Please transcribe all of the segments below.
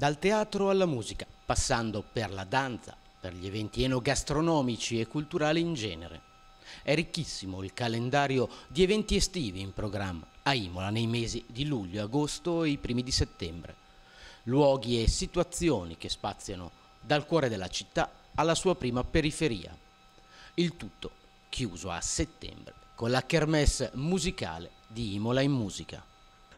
Dal teatro alla musica, passando per la danza, per gli eventi enogastronomici e culturali in genere. È ricchissimo il calendario di eventi estivi in programma a Imola nei mesi di luglio, agosto e i primi di settembre. Luoghi e situazioni che spaziano dal cuore della città alla sua prima periferia. Il tutto chiuso a settembre con la kermesse musicale di Imola in Musica.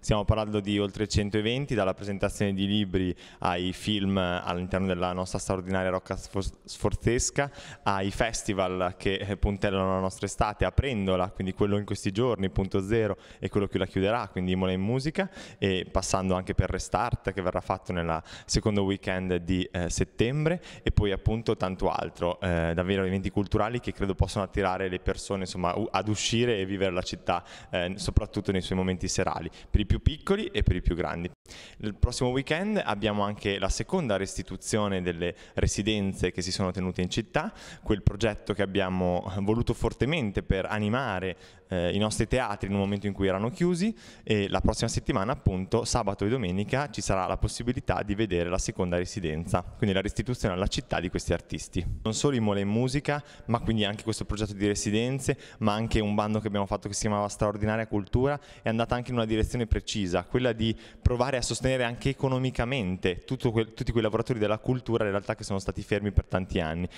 Stiamo parlando di oltre 100 eventi, dalla presentazione di libri ai film all'interno della nostra straordinaria Rocca Sforzesca, ai festival che eh, puntellano la nostra estate, aprendola, quindi quello in questi giorni, punto zero, e quello che la chiuderà, quindi Mola in musica, e passando anche per Restart che verrà fatto nel secondo weekend di eh, settembre e poi appunto tanto altro, eh, davvero eventi culturali che credo possano attirare le persone insomma, ad uscire e vivere la città, eh, soprattutto nei suoi momenti serali. Per i più piccoli e per i più grandi. Il prossimo weekend abbiamo anche la seconda restituzione delle residenze che si sono tenute in città, quel progetto che abbiamo voluto fortemente per animare eh, i nostri teatri in un momento in cui erano chiusi e la prossima settimana appunto sabato e domenica ci sarà la possibilità di vedere la seconda residenza, quindi la restituzione alla città di questi artisti. Non solo i Mole in Musica ma quindi anche questo progetto di residenze ma anche un bando che abbiamo fatto che si chiamava Straordinaria Cultura è andata anche in una direzione precisa, quella di provare a sostenere anche economicamente quel, tutti quei lavoratori della cultura in realtà che sono stati fermi per tanti anni.